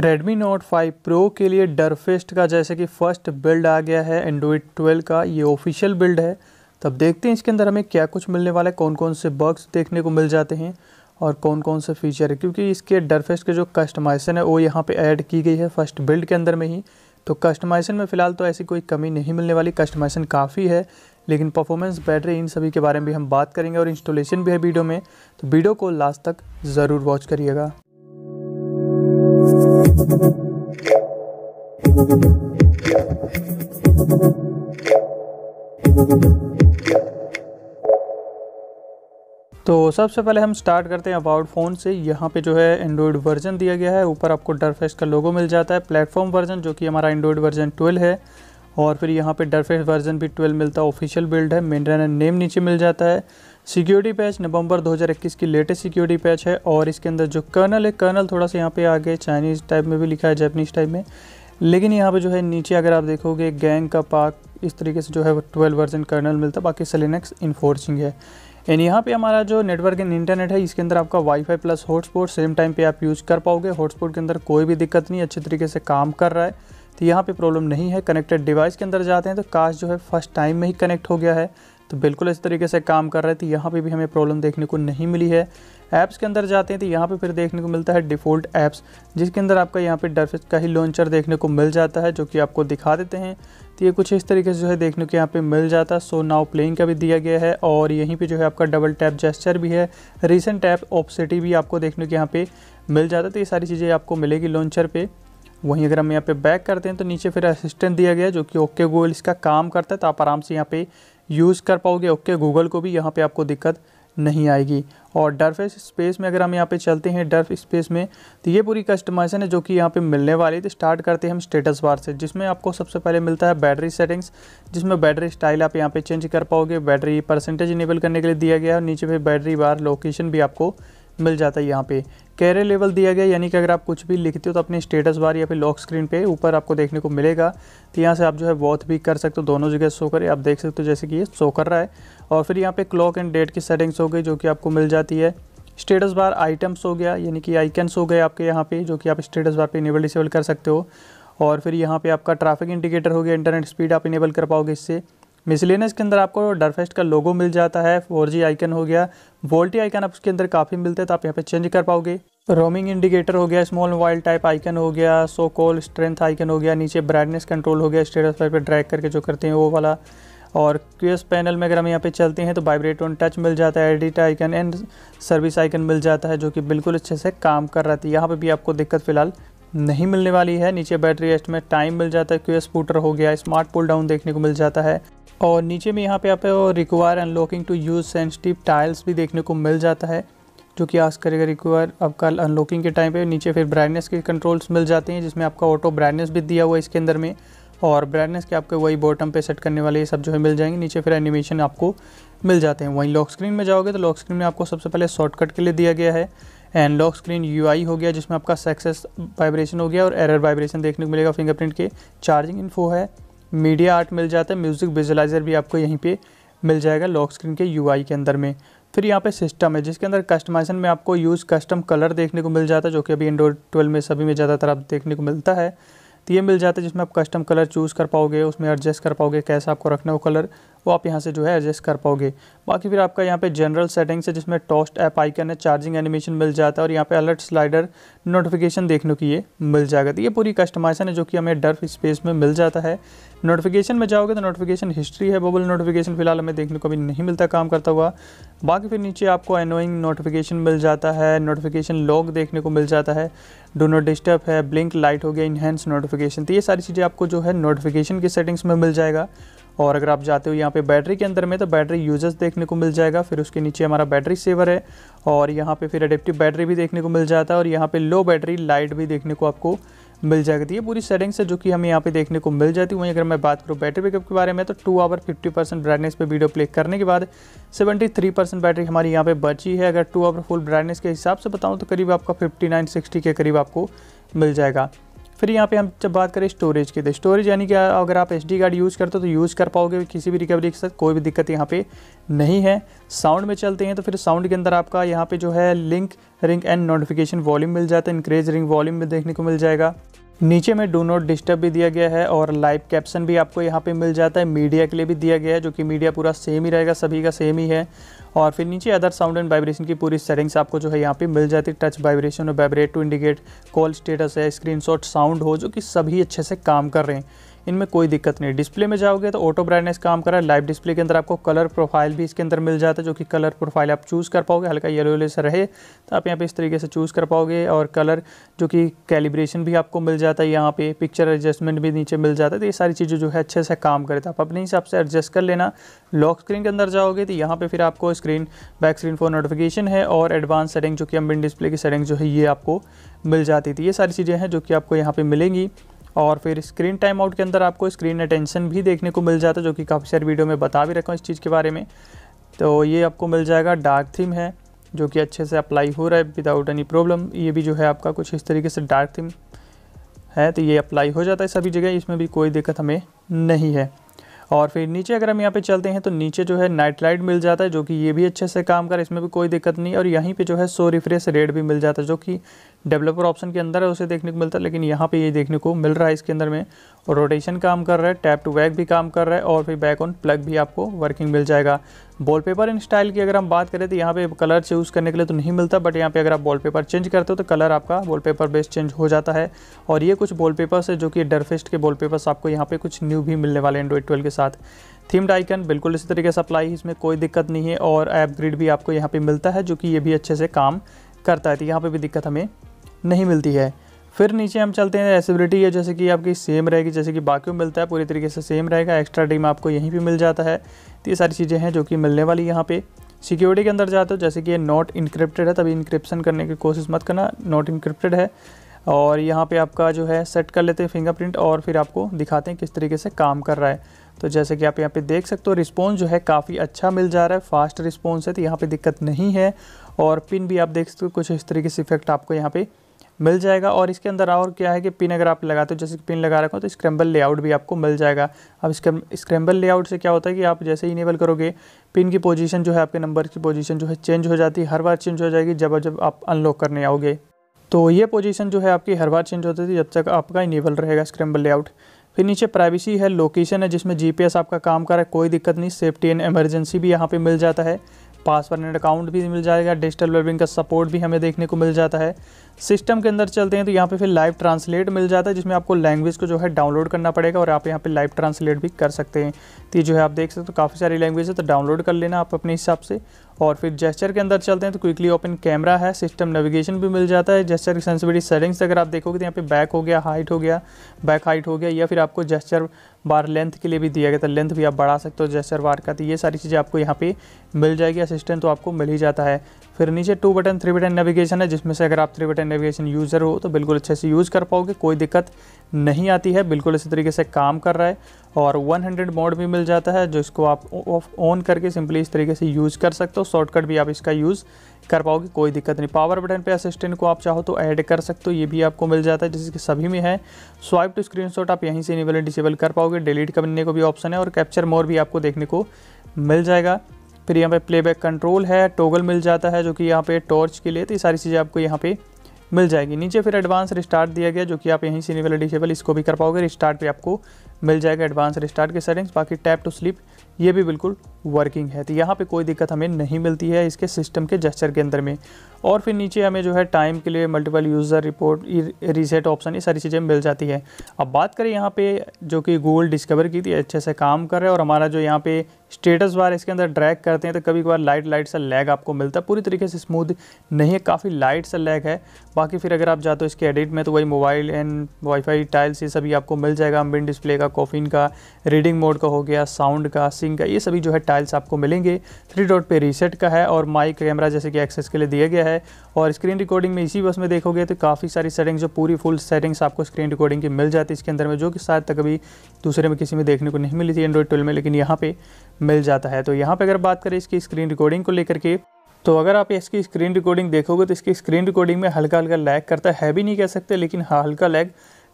Redmi note 5 pro के लिए डरफेस्ट का जैसे कि फर्स्ट बिल्ड आ गया है Android 12 का ये ऑफिशियल बिल्ड है तब देखते हैं इसके अंदर हमें क्या कुछ मिलने वाला है कौन कौन से बग्स देखने को मिल जाते हैं और कौन कौन से फीचर है क्योंकि इसके डरफेस्ट के जो कस्टमाइजेशन है वो यहाँ पे ऐड की गई है फर्स्ट बिल्ड के अंदर में ही तो कस्टमाइजेशन में फ़िलहाल तो ऐसी कोई कमी नहीं मिलने वाली कस्टमाइजेशन काफ़ी है लेकिन परफॉर्मेंस बैटरी इन सभी के बारे में भी हम बात करेंगे और इंस्टॉलेशन भी है वीडियो में तो वीडियो को लास्ट तक ज़रूर वॉच करिएगा तो सबसे पहले हम स्टार्ट करते हैं अबाउट फ़ोन से यहाँ पे जो है एंड्रॉयड वर्जन दिया गया है ऊपर आपको डरफेस का लोगो मिल जाता है प्लेटफॉर्म वर्जन जो कि हमारा एंड्रॉयड वर्जन 12 है और फिर यहाँ पे डरफेस वर्जन भी 12 मिलता है ऑफिशियल बिल्ड है मेन नेम नीचे मिल जाता है सिक्योरिटी पैच नवंबर 2021 की लेटेस्ट सिक्योरिटी पैच है और इसके अंदर जो कर्नल है कर्नल थोड़ा सा यहाँ पे आगे चाइनीज़ टाइप में भी लिखा है जैपनीज टाइप में लेकिन यहाँ पे जो है नीचे अगर आप देखोगे गैंग का पाक इस तरीके से जो है वो ट्वेल्व वर्जन कर्नल मिलता है बाकी सेलिनक्स इन्फोर्सिंग है एंड यहाँ पे हमारा जो नेटवर्क एंड इंटरनेट है इसके अंदर आपका wifi plus hotspot same time पे आप यूज़ कर पाओगे हॉटस्पॉट के अंदर कोई भी दिक्कत नहीं अच्छे तरीके से काम कर रहा है तो यहाँ पे प्रॉब्लम नहीं है कनेक्टेड डिवाइस के अंदर जाते हैं तो कास्ट जो है फर्स्ट टाइम में ही कनेक्ट हो गया है तो बिल्कुल इस तरीके से काम कर रहा है तो यहाँ पे भी हमें प्रॉब्लम देखने को नहीं मिली है ऐप्स के अंदर जाते हैं तो यहाँ पे फिर देखने को मिलता है डिफ़ॉल्ट ऐप्स जिसके अंदर आपका यहाँ पे डरफिस का ही लॉन्चर देखने को मिल जाता है जो कि आपको दिखा देते हैं तो ये कुछ इस तरीके से जो है देखने को यहाँ पे मिल जाता है सो नाउ प्लेइंग का भी दिया गया है और यहीं पे जो है आपका डबल टैप जेस्चर भी है रिसेंट टैप ऑप्सिटी भी आपको देखने को यहाँ पर मिल जाता है तो ये सारी चीज़ें आपको मिलेगी लॉन्चर पर वहीं अगर हम यहाँ पर बैक करते हैं तो नीचे फिर असिस्टेंट दिया गया जो कि ओके गूगल इसका काम करता है तो आप आराम से यहाँ पर यूज़ कर पाओगे ओके गूगल को भी यहाँ पे आपको दिक्कत नहीं आएगी और डर्फ स्पेस में अगर हम यहाँ पे चलते हैं डर्फ स्पेस में तो ये पूरी कस्टमाइजेशन है जो कि यहाँ पे मिलने वाली तो स्टार्ट करते हैं हम स्टेटस बार से जिसमें आपको सबसे पहले मिलता है बैटरी सेटिंग्स जिसमें बैटरी स्टाइल आप यहाँ पे चेंज कर पाओगे बैटरी परसेंटेज इनेबल करने के लिए दिया गया है और नीचे पे बैटरी बार लोकेशन भी आपको मिल जाता है यहाँ पे कैरे लेवल दिया गया यानी कि अगर आप कुछ भी लिखते हो तो अपने स्टेटस बार या फिर लॉक स्क्रीन पे ऊपर आपको देखने को मिलेगा तो यहाँ से आप जो है वॉथ भी कर सकते हो दोनों जगह शो करें आप देख सकते हो जैसे कि ये शो कर रहा है और फिर यहाँ पे क्लॉक एंड डेट की सेटिंग्स हो गई जो कि आपको मिल जाती है स्टेटस बार आइटम्स हो गया यानी कि आइकन्स हो गए आपके यहाँ पे जो कि आप स्टेटस बार पे इनेबल डिसेबल कर सकते हो और फिर यहाँ पे आपका ट्रैफिक इंडिकेटर हो गया इंटरनेट स्पीड आप इनेबल कर पाओगे इससे मिसलेनियस के अंदर आपको डरफेस्ट का लोगो मिल जाता है फोर आइकन हो गया वोल्टी आइकन आप उसके अंदर काफ़ी मिलते हैं तो आप यहाँ पे चेंज कर पाओगे रोमिंग इंडिकेटर हो गया स्मॉल मोबाइल टाइप आइकन हो गया सो कॉल स्ट्रेंथ आइकन हो गया नीचे ब्राइटनेस कंट्रोल हो गया स्टेटस पर ड्रैग करके जो करते हैं वो वाला और क्यूएस पैनल में अगर हम यहाँ पे चलते हैं तो वाइब्रेट ऑन टच मिल जाता है edit icon and service icon मिल जाता है जो कि बिल्कुल अच्छे से काम कर रहा था तो यहाँ पर भी आपको दिक्कत फिलहाल नहीं मिलने वाली है नीचे बैटरी एस्ट में टाइम मिल जाता है क्यूएस स्पूटर हो गया स्मार्ट पुल डाउन देखने को मिल जाता है और नीचे में यहाँ पे आप require unlocking to use sensitive tiles भी देखने को मिल जाता है जो कि आज करेगा रिक्वायर आपका अनलॉकिंग के टाइम पे नीचे फिर ब्राइटनेस के कंट्रोल्स मिल जाते हैं जिसमें आपका ऑटो ब्राइटनेस भी दिया हुआ है इसके अंदर में और ब्राइटनेस के आपके वही बॉटम पे सेट करने वाले ये सब जो है मिल जाएंगे नीचे फिर एनिमेशन आपको मिल जाते हैं वहीं लॉक स्क्रीन में जाओगे तो लॉक स्क्रीन में आपको सबसे पहले शॉर्टकट के लिए दिया गया है एंड लॉक स्क्रीन यू हो गया जिसमें आपका सक्सेस वाइब्रेशन हो गया और एरर वाइब्रेशन देखने को मिलेगा फिंगरप्रिंट के चार्जिंग इन्फो है मीडिया आर्ट मिल जाता है म्यूज़िक विजुलाइजर भी आपको यहीं पे मिल जाएगा लॉक स्क्रीन के यूआई के अंदर में फिर यहाँ पे सिस्टम है जिसके अंदर कस्टमाइजेशन में आपको यूज़ कस्टम कलर देखने को मिल जाता है जो कि अभी इंडोर ट्वेल्व में सभी में ज़्यादातर आप देखने को मिलता है तो ये मिल जाता है जिसमें आप कस्टम कलर चूज़ कर पाओगे उसमें एडजस्ट कर पाओगे कैसा आपको रखना हो कलर वो आप यहाँ से जो है एडजस्ट कर पाओगे बाकी फिर आपका यहाँ पे जनरल सेटिंग्स है जिसमें टॉस्ट ऐप आइकन है चार्जिंग एनिमेशन मिल जाता है और यहाँ पे अलर्ट स्लाइडर नोटिफिकेशन देखने की ये मिल जाएगा तो ये पूरी कस्टमाइजेशन है जो कि हमें डर्फ स्पेस में मिल जाता है नोटिफिकेशन में जाओगे तो नोटिफिकेशन हिस्ट्री है बबल नोटिफिकेशन फिलहाल हमें देखने को भी नहीं मिलता काम करता हुआ बाकी फिर नीचे आपको एनोइंग नोटिफिकेशन मिल जाता है नोटिफिकेशन लॉग देखने को मिल जाता है डो नोट डिस्टर्ब है ब्लिंक लाइट हो गया इनहेंस नोटिफिकेशन तो ये सारी चीज़ें आपको जो है नोटिफिकेशन की सेटिंग्स में मिल जाएगा और अगर आप जाते हो यहाँ पे बैटरी के अंदर में तो बैटरी यूजर्स देखने को मिल जाएगा फिर उसके नीचे हमारा बैटरी सेवर है और यहाँ पे फिर एडेप्टिव बैटरी भी देखने को मिल जाता है और यहाँ पे लो बैटरी लाइट भी देखने को आपको मिल जाएगी तो ये पूरी सेटिंग्स से है जो कि हमें यहाँ पे देखने को मिल जाती है वहीं अगर मैं बात करूँ बैटरी बैकअप के बारे में तो two hour fifty percent brightness पर वीडियो प्ले करने के बाद सेवेंटी थ्री परसेंट बैटरी हमारी यहाँ पे बची है अगर टू आवर फुल ब्राइटनेस के हिसाब से बताऊँ तो करीब आपका फिफ्टी नाइन सिक्सटी के करीब आपको मिल जाएगा फिर यहाँ पे हम जब बात करें स्टोरेज की तो स्टोरेज यानी कि अगर आप एस कार्ड यूज़ करते हो तो यूज़ कर पाओगे किसी भी रिकवरी के साथ कोई भी दिक्कत यहाँ पे नहीं है साउंड में चलते हैं तो फिर साउंड के अंदर आपका यहाँ पे जो है link ring and notification volume मिल जाता है इंक्रेज रिंग वॉल्यूम में देखने को मिल जाएगा नीचे में डू नॉट डिस्टर्ब भी दिया गया है और लाइव कैप्शन भी आपको यहाँ पे मिल जाता है मीडिया के लिए भी दिया गया है जो कि मीडिया पूरा सेम ही रहेगा सभी का सेम ही है और फिर नीचे अदर साउंड एंड वाइब्रेशन की पूरी सेटिंग्स आपको जो है यहाँ पे मिल जाती है टच वाइब्रेशन और vibrate to indicate call status है स्क्रीनशॉट साउंड हो जो कि सभी अच्छे से काम कर रहे हैं इनमें कोई दिक्कत नहीं डिस्प्ले में जाओगे तो ऑटो ब्राइटनेस काम करा लाइव डिस्प्ले के अंदर आपको कलर प्रोफाइल भी इसके अंदर मिल जाता है जो कि कलर प्रोफाइल आप चूज़ कर पाओगे हल्का येलो येलो से रहे तो आप यहाँ पे इस तरीके से चूज़ कर पाओगे और कलर जो कि कैलिब्रेशन भी आपको मिल जाता है यहाँ पे पिक्चर एडजस्टमेंट भी नीचे मिल जाता है तो ये सारी चीज़ें जो है अच्छे से काम करे तो आप अपने हिसाब से एडजस्ट कर लेना लॉक स्क्रीन के अंदर जाओगे तो यहाँ पर फिर आपको screen back screen for notification है और एडवांस सेटिंग जो कि हम बिन डिस्प्ले की सेटिंग जो है ये आपको मिल जाती थी ये सारी चीज़ें हैं जो कि आपको यहाँ पर मिलेंगी और फिर स्क्रीन टाइम आउट के अंदर आपको स्क्रीन अटेंशन भी देखने को मिल जाता है जो कि काफ़ी सारी वीडियो में बता भी रखा हूँ इस चीज़ के बारे में तो ये आपको मिल जाएगा डार्क थीम है जो कि अच्छे से अप्लाई हो रहा है विदाउट एनी प्रॉब्लम ये भी जो है आपका कुछ इस तरीके से डार्क थीम है तो ये अप्लाई हो जाता है सभी जगह इसमें भी कोई दिक्कत हमें नहीं है और फिर नीचे अगर हम यहाँ पे चलते हैं तो नीचे जो है नाइट लाइट मिल जाता है जो कि ये भी अच्छे से काम कर इसमें भी कोई दिक्कत नहीं और यहीं पे जो है सो रिफ्रेश रेट भी मिल जाता है जो कि डेवलपर ऑप्शन के अंदर है उसे देखने को मिलता है लेकिन यहाँ पे ये देखने को मिल रहा है इसके अंदर में रोटेशन काम कर रहा है टैप टू बैक भी काम कर रहा है और फिर बैक ऑन प्लग भी आपको वर्किंग मिल जाएगा वॉलपेपर इन स्टाइल की अगर हम बात करें तो यहाँ पे कलर चूज़ करने के लिए तो नहीं मिलता बट यहाँ पे अगर आप वॉलपेपर चेंज करते हो तो कलर आपका वॉलपेपर बेस चेंज हो जाता है और ये कुछ वॉलपेपर्स है जो कि डरफेस्ट के वॉलपेपर्स आपको यहाँ पे कुछ न्यू भी मिलने वाले एंड्रॉइड ट्वेल्व के साथ थीम्ड आइकन बिल्कुल इसी तरीके से अप्लाई इसमें कोई दिक्कत नहीं है और ऐप ग्रिड भी आपको यहाँ पर मिलता है जो कि ये भी अच्छे से काम करता है तो यहाँ पर भी दिक्कत हमें नहीं मिलती है फिर नीचे हम चलते हैं एसिबिलिटी है जैसे कि आपकी सेम रहेगी जैसे कि बाकी में मिलता है पूरी तरीके से सेम रहेगा एक्स्ट्रा डीम आपको यहीं पे मिल जाता है तो ये सारी चीज़ें हैं जो कि मिलने वाली यहाँ पे सिक्योरिटी के अंदर जाते हो जैसे कि ये नॉट इंक्रिप्टेड है तभी इंक्रिप्शन करने की कोशिश मत करना नॉट इंक्रिप्टेड है और यहाँ पे आपका जो है सेट कर लेते हैं फिंगरप्रिंट और फिर आपको दिखाते हैं किस तरीके से काम कर रहा है तो जैसे कि आप यहाँ पे देख सकते हो रिस्पॉन्स जो है काफ़ी अच्छा मिल जा रहा है फास्ट रिस्पॉन्स है तो यहाँ पे दिक्कत नहीं है और पिन भी आप देख सकते हो कुछ इस तरीके से इफेक्ट आपको यहाँ पे मिल जाएगा और इसके अंदर और क्या है कि पिन अगर आप लगाते हो जैसे पिन लगा रखा हो तो स्क्रैम्बल लेआउट भी आपको मिल जाएगा अब स्क्रैम्बल लेआउट से क्या होता है कि आप जैसे इनेबल करोगे पिन की पोजीशन जो है आपके नंबर की पोजीशन जो है चेंज हो जाती है हर बार चेंज हो जाएगी जब जब आप अनलॉक करने आओगे तो ये पोजीशन जो है आपकी हर बार चेंज होती थी जब तक आपका इनेबल रहेगा स्क्रैम्बल लेआउट फिर नीचे प्राइवेसी है लोकेशन है जिसमें जीपीएस आपका काम कर रहा है कोई दिक्कत नहीं सेफ्टी एंड एमरजेंसी भी यहाँ पे मिल जाता है पासवर्ड एंड अकाउंट भी मिल जाएगा डिजिटल वेबिंग का सपोर्ट भी हमें देखने को मिल जाता है सिस्टम के अंदर चलते हैं तो यहाँ पे फिर लाइव ट्रांसलेट मिल जाता है जिसमें आपको लैंग्वेज को जो है डाउनलोड करना पड़ेगा और आप यहाँ पे लाइव ट्रांसलेट भी कर सकते हैं तो जो है आप देख सकते हो तो काफ़ी सारी लैंग्वेज है तो डाउनलोड कर लेना आप अपने हिसाब से और फिर जेस्चर के अंदर चलते हैं तो क्विकली ओपन कैमरा है सिस्टम नेविगेशन भी मिल जाता है जेस्चर की सेंसिबिलिटी सेटिंग्स अगर आप देखोगे तो यहाँ पे बैक हो गया हाइट हो गया बैक हाइट हो गया या फिर आपको जेस्चर बार लेंथ के लिए भी दिया गया था लेंथ भी आप बढ़ा सकते हो जैसे वार का तो ये सारी चीज़ें आपको यहाँ पे मिल जाएगी असिस्टेंट तो आपको मिल ही जाता है फिर नीचे two button three button navigation है जिसमें से अगर आप थ्री बटन नेविगेशन यूज़र हो तो बिल्कुल अच्छे से यूज़ कर पाओगे कोई दिक्कत नहीं आती है बिल्कुल इसी तरीके से काम कर रहा है और 100 मोड भी मिल जाता है जो इसको आप ऑन करके सिंपली इस तरीके से यूज़ कर सकते हो शॉर्टकट भी आप इसका यूज़ कर पाओगे कोई दिक्कत नहीं पावर बटन पे असिस्टेंट को आप चाहो तो ऐड कर सकते हो ये भी आपको मिल जाता है जैसे कि सभी में है स्वाइप टू स्क्रीनशॉट आप यहीं से इनेबल डिसेबल कर पाओगे डिलीट करने को भी ऑप्शन है और कैप्चर मोर भी आपको देखने को मिल जाएगा फिर यहाँ पे प्लेबैक कंट्रोल है टोगल मिल जाता है जो कि यहाँ पे टॉर्च के लिए तो ये सारी चीज़ें आपको यहाँ पे मिल जाएगी नीचे फिर एडवांस रिस्टार्ट दिया गया जो कि आप यहीं से इनेबल डिसेबल इसको भी कर पाओगे रिस्टार्ट भी आपको मिल जाएगा एडवांस रिस्टार्ट के सेटिंग्स बाकी टैप टू स्लिप ये भी बिल्कुल वर्किंग है तो यहाँ पे कोई दिक्कत हमें नहीं मिलती है इसके सिस्टम के जस्चर के अंदर में और फिर नीचे हमें जो है टाइम के लिए multiple user report reset option ये सारी चीज़ें मिल जाती है अब बात करें यहाँ पे जो कि गूगल डिस्कवर की थी अच्छे से काम कर रहा है और हमारा जो यहाँ पे स्टेटस बार इसके अंदर ड्रैग करते हैं तो कभी कभार लाइट लाइट सा लैग आपको मिलता है पूरी तरीके से स्मूथ नहीं है काफ़ी लाइट सा लैग है बाकी फिर अगर आप जाते हो इसके एडिट में तो वही मोबाइल एंड वाईफाई टाइल्स ये सभी आपको मिल जाएगा अम्बिन डिस्प्ले का कॉफिन का रीडिंग मोड का हो गया साउंड का सिंग का ये सभी जो है टाइल्स आपको मिलेंगे थ्री डॉट पे रीसेट का है और माइक कैमरा जैसे कि एक्सेस के लिए दिया गया है और स्क्रीन रिकॉर्डिंग में इसी बस में देखोगे तो काफ़ी सारी सेटिंग्स जो पूरी फुल सेटिंग्स आपको स्क्रीन रिकॉर्डिंग की मिल जाती है इसके अंदर में जो कि शायद तक अभी दूसरे में किसी में देखने को नहीं मिली थी एंड्रॉइड ट्वेल्व में लेकिन यहाँ पे मिल जाता है तो यहाँ पर अगर बात करें इसकी स्क्रीन रिकॉर्डिंग को लेकर के तो अगर आप इसकी स्क्रीन रिकॉर्डिंग देखोगे तो इसकी स्क्रीन रिकॉर्डिंग में हल्का हल्का लैग करता है भी नहीं कह सकते लेकिन हाँ हल्का लैग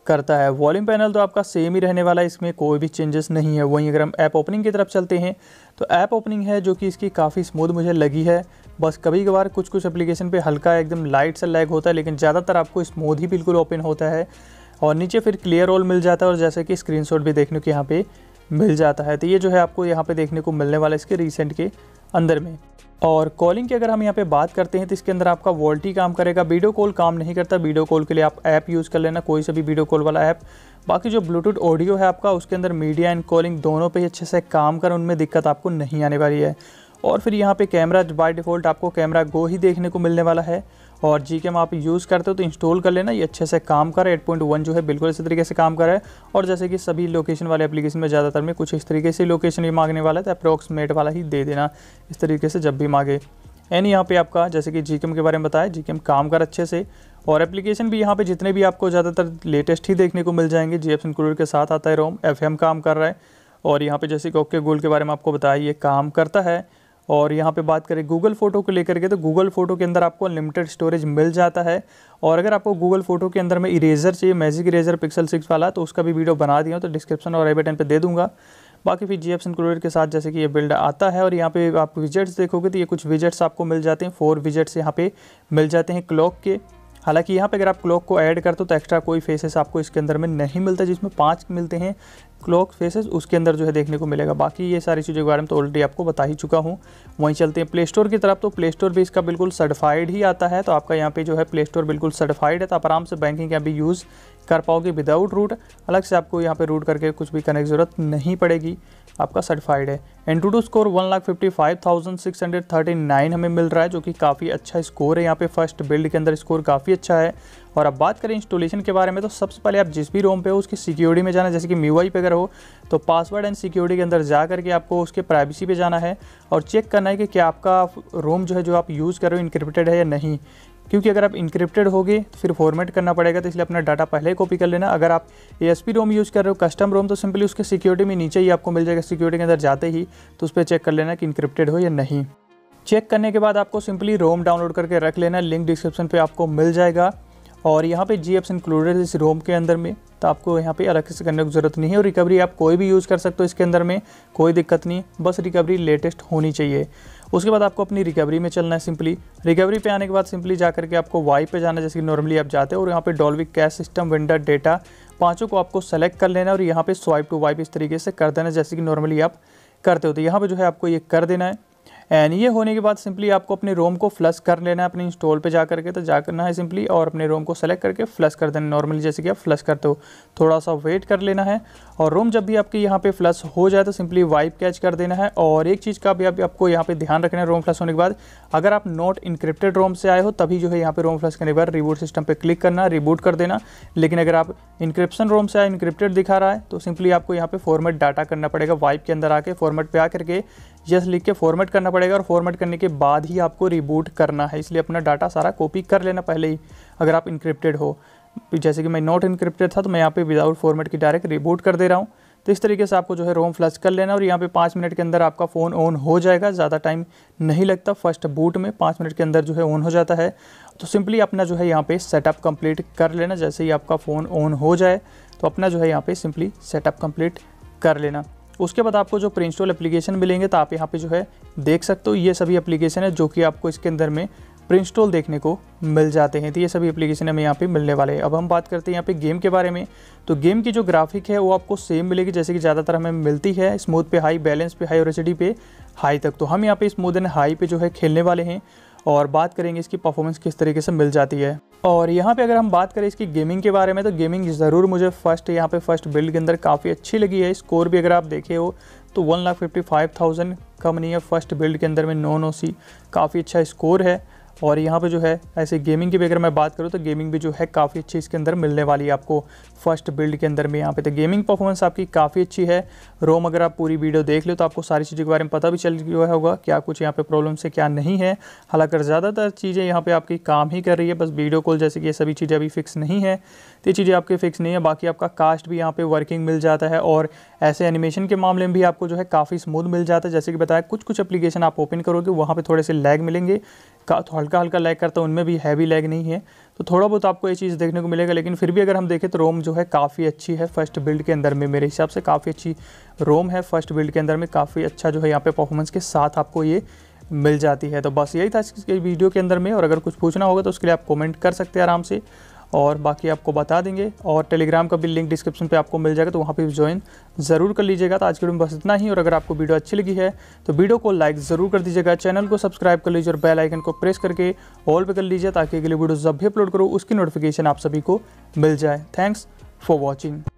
करता है वॉल्यूम पैनल तो आपका सेम ही रहने वाला है इसमें कोई भी चेंजेस नहीं है वहीं अगर हम ऐप ओपनिंग की तरफ चलते हैं तो ऐप ओपनिंग है जो कि इसकी काफ़ी स्मूथ मुझे लगी है बस कभी कभार कुछ कुछ एप्लीकेशन पे हल्का एकदम लाइट सा लैग होता है लेकिन ज़्यादातर आपको स्मूथ ही बिल्कुल ओपन होता है और नीचे फिर क्लियर ऑल मिल जाता है और जैसे कि स्क्रीन भी देखने के यहाँ पर मिल जाता है तो ये जो है आपको यहाँ पे देखने को मिलने वाला है इसके रिसेंट के अंदर में और कॉलिंग की अगर हम यहाँ पे बात करते हैं तो इसके अंदर आपका वोल्टी काम करेगा वीडियो कॉल काम नहीं करता वीडियो कॉल के लिए आप ऐप यूज़ कर लेना कोई सा भी वीडियो कॉल वाला ऐप बाकी जो ब्लूटूथ ऑडियो है आपका उसके अंदर मीडिया एंड कॉलिंग दोनों पर अच्छे से काम कर उनमें दिक्कत आपको नहीं आने वाली है और फिर यहाँ पर कैमरा बाई डिफ़ॉल्ट आपको कैमरा गो ही देखने को मिलने वाला है और जी आप यूज़ करते हो तो इंस्टॉल कर लेना ये अच्छे से काम कर एट पॉइंट वन जो है बिल्कुल इसी तरीके से काम कर रहा है और जैसे कि सभी लोकेशन वाले एप्लीकेशन में ज़्यादातर में कुछ इस तरीके से लोकेशन भी मांगने वाला है तो अप्रोक्सीमेट वाला ही दे देना इस तरीके से जब भी मांगे एन यहाँ पे आपका जैसे कि जी के बारे में बताया जी काम कर अच्छे से और एप्लीकेशन भी यहाँ पे जितने भी आपको ज़्यादातर लेटेस्ट ही देखने को मिल जाएंगे जी एफ इंक्लूडेड के साथ आता है रोम एफ काम कर रहा है और यहाँ पे जैसे कि ओके गोल के बारे में आपको बताया ये काम करता है और यहाँ पे बात करें गूगल फ़ोटो को लेकर के तो गूगल फ़ोटो के अंदर आपको अनलिमिटेड स्टोरेज मिल जाता है और अगर आपको गूगल फ़ोटो के अंदर में इरेजर चाहिए मैजिक इरेजर पिक्सल सिक्स वाला तो उसका भी वीडियो बना दिया तो डिस्क्रिप्शन और एबेटन पर दे दूँगा बाकी फिर जी एप्स इंक्लूडेड के साथ जैसे कि ये बिल्ड आता है और यहाँ पे आप विजेट्स देखोगे तो ये कुछ विजेट्स आपको मिल जाते हैं फोर विजेट्स यहाँ पे मिल जाते हैं क्लॉक के हालांकि यहाँ पे अगर आप क्लॉक को ऐड करते हो तो एक्स्ट्रा कोई फेसेस आपको इसके अंदर में नहीं मिलता जिसमें पाँच मिलते हैं क्लॉक फेसेस उसके अंदर जो है देखने को मिलेगा बाकी ये सारी चीज़ों के बारे में तो ऑलरेडी आपको बता ही चुका हूँ वहीं चलते हैं प्ले स्टोर की तरफ तो प्ले स्टोर भी इसका बिल्कुल सर्टिफाइड ही आता है तो आपका यहाँ पे जो है प्ले स्टोर बिल्कुल सर्टिफाइड है तो आप आराम से बैंकिंग का भी यूज़ कर पाओगे विदाउट रूट अलग से आपको यहाँ पे रूट करके कुछ भी करने की ज़रूरत नहीं पड़ेगी आपका सर्टिफाइड है AnTuTu score one lakh fifty five thousand six hundred thirty nine हमें मिल रहा है जो कि काफ़ी अच्छा स्कोर है यहाँ पे फर्स्ट बिल्ड के अंदर स्कोर काफ़ी अच्छा है और अब बात करें इंस्टॉलेशन के बारे में तो सबसे पहले आप जिस भी रोम पे हो उसकी सिक्योरिटी में जाना जैसे कि मीवाई पे अगर हो तो पासवर्ड एंड सिक्योरिटी के अंदर जा करके आपको उसके प्राइवेसी पे जाना है और चेक करना है कि क्या आपका रोम जो है जो आप यूज़ कर रहे हो इनक्रिप्टेड है या नहीं क्योंकि अगर आप इंक्रिप्टेड होगी फिर फॉर्मेट करना पड़ेगा तो इसलिए अपना डाटा पहले ही कॉपी कर लेना अगर आप ए रोम यूज़ कर रहे हो कस्टम रोम तो सिंपली उसके सिक्योरिटी में नीचे ही आपको मिल जाएगा सिक्योरिटी के अंदर जाते ही तो उस पर चेक कर लेना कि इंक्रिप्टेड हो या नहीं चेक करने के बाद आपको सिंपली रोम डाउनलोड करके रख लेना लिंक डिस्क्रिप्शन पर आपको मिल जाएगा और यहाँ पे जी एप्स इंक्लूडेड इस रोम के अंदर में तो आपको यहाँ पे अलग से करने की ज़रूरत नहीं है और रिकवरी आप कोई भी यूज़ कर सकते हो इसके अंदर में कोई दिक्कत नहीं बस रिकवरी लेटेस्ट होनी चाहिए उसके बाद आपको अपनी रिकवरी में चलना है सिंपली रिकवरी पे आने के बाद सिंपली जा करके आपको वाई पे जाना जैसे कि नॉर्मली आप जाते हो और यहाँ पे Dalvik cache system vendor data पाँचों को आपको सेलेक्ट कर लेना और यहाँ पर स्वाइप टू वाइप इस तरीके से कर देना जैसे कि नॉर्मली आप करते हो तो यहाँ पर जो है आपको ये कर देना है एंड ये होने के बाद सिंपली आपको अपने रोम को फ्लश कर लेना है अपने इंस्टॉल पे जा करके तो जा करना है सिंपली और अपने रोम को सेलेक्ट करके फ्लश कर देना नॉर्मली जैसे कि आप फ्लश करते हो थोड़ा सा वेट कर लेना है और रोम जब भी आपके यहाँ पे फ्लश हो जाए तो सिंपली वाइप कैच कर देना है और एक चीज़ का भी अभी आपको यहाँ पे ध्यान रखना है रोम फ्लश होने के बाद अगर आप नॉट इंक्रिप्टेड रोम से आए हो तभी जो है यहाँ पर रोम फ्लश करने के बाद रिबूट सिस्टम पर क्लिक करना रिबूट कर देना लेकिन अगर आप इंक्रिप्शन रोम से आए इंक्रिप्टेड दिखा रहा है तो सिंपली आपको यहाँ पर फॉर्मेट डाटा करना पड़ेगा वाइप के अंदर आके फॉर्मेट पर आ करके यस लिख के फॉर्मेट करना पड़ेगा और फॉर्मेट करने के बाद ही आपको रिबूट करना है इसलिए अपना डाटा सारा कॉपी कर लेना पहले ही अगर आप इंक्रिप्टेड हो जैसे कि मैं नॉट इंक्रिप्टेड था तो मैं यहाँ पे विदाउट फॉर्मेट की डायरेक्ट रिबूट कर दे रहा हूँ तो इस तरीके से आपको जो है रोम फ्लश कर लेना और यहाँ पे पाँच मिनट के अंदर आपका फ़ोन ऑन हो जाएगा ज़्यादा टाइम नहीं लगता फर्स्ट बूट में पाँच मिनट के अंदर जो है ऑन हो जाता है तो सिंपली अपना जो है यहाँ पे सेटअप कंप्लीट कर लेना जैसे ही आपका फ़ोन ऑन हो जाए तो अपना जो है यहाँ पे सिंपली सेटअप कंप्लीट कर लेना उसके बाद आपको जो प्रिंस्टोल एप्लीकेशन मिलेंगे तो आप यहाँ पे जो है देख सकते हो ये सभी एप्लीकेशन है जो कि आपको इसके अंदर में प्रिंस्टोल देखने को मिल जाते हैं तो ये सभी एप्लीकेशन हमें यहाँ पे मिलने वाले हैं अब हम बात करते हैं यहाँ पे गेम के बारे में तो गेम की जो ग्राफिक है वो आपको सेम मिलेगी जैसे कि ज़्यादातर हमें मिलती है स्मूथ पे हाई बैलेंस पे हाई और एच पे हाई तक तो हम यहाँ पे स्मूथ एंड हाई पे जो है खेलने वाले हैं और बात करेंगे इसकी परफॉर्मेंस किस तरीके से मिल जाती है और यहाँ पे अगर हम बात करें इसकी गेमिंग के बारे में तो गेमिंग ज़रूर मुझे फर्स्ट यहाँ पे फर्स्ट बिल्ड के अंदर काफ़ी अच्छी लगी है स्कोर भी अगर आप देखे हो तो one lakh fifty five thousand कम नहीं है फर्स्ट बिल्ड के अंदर में नॉन नो सी काफ़ी अच्छा स्कोर है और यहाँ पे जो है ऐसे गेमिंग की भी अगर मैं बात करूँ तो गेमिंग भी जो है काफ़ी अच्छी इसके अंदर मिलने वाली है आपको फर्स्ट बिल्ड के अंदर में यहाँ पे तो गेमिंग परफॉर्मेंस आपकी काफ़ी अच्छी है रोम अगर आप पूरी वीडियो देख लो तो आपको सारी चीज़ों के बारे में पता भी चल गया होगा क्या कुछ यहाँ पर प्रॉब्लम्स है क्या नहीं है हालांकि ज़्यादातर चीज़ें यहाँ पर आपकी काम ही कर रही है बस वीडियो कॉल जैसे कि ये सभी चीज़ें अभी फिक्स नहीं है तो ये चीज़ें आपकी फिक्स नहीं है बाकी आपका कास्ट भी यहाँ पर वर्किंग मिल जाता है और ऐसे एनिमेशन के मामले में भी आपको जो है काफ़ी स्मूथ मिल जाता है जैसे कि बताया कुछ कुछ अपलीकेशन आप ओपन करोगे वहाँ पर थोड़े से लैग मिलेंगे का तो हल्का हल्का लैग करता है उनमें भी हैवी लैग नहीं है तो थोड़ा बहुत आपको ये चीज़ देखने को मिलेगा लेकिन फिर भी अगर हम देखें तो रोम जो है काफ़ी अच्छी है फर्स्ट बिल्ड के अंदर में मेरे हिसाब से काफ़ी अच्छी रोम है फर्स्ट बिल्ड के अंदर में काफ़ी अच्छा जो है यहाँ पे परफॉर्मेंस के साथ आपको ये मिल जाती है तो बस यही था इस वीडियो के अंदर में और अगर कुछ पूछना होगा तो उसके लिए आप कॉमेंट कर सकते हैं आराम से और बाकी आपको बता देंगे और टेलीग्राम का भी लिंक डिस्क्रिप्शन पे आपको मिल जाएगा तो वहाँ पे ज्वाइन ज़रूर कर लीजिएगा तो आज के वीडियो में बस इतना ही और अगर आपको वीडियो अच्छी लगी है तो वीडियो को लाइक ज़रूर कर दीजिएगा चैनल को सब्सक्राइब कर लीजिए और बेल आइकन को प्रेस करके ऑल पर कर लीजिए ताकि अगली वीडियो जब भी अपलोड करो उसकी नोटिफिकेशन आप सभी को मिल जाए थैंक्स फॉर वॉचिंग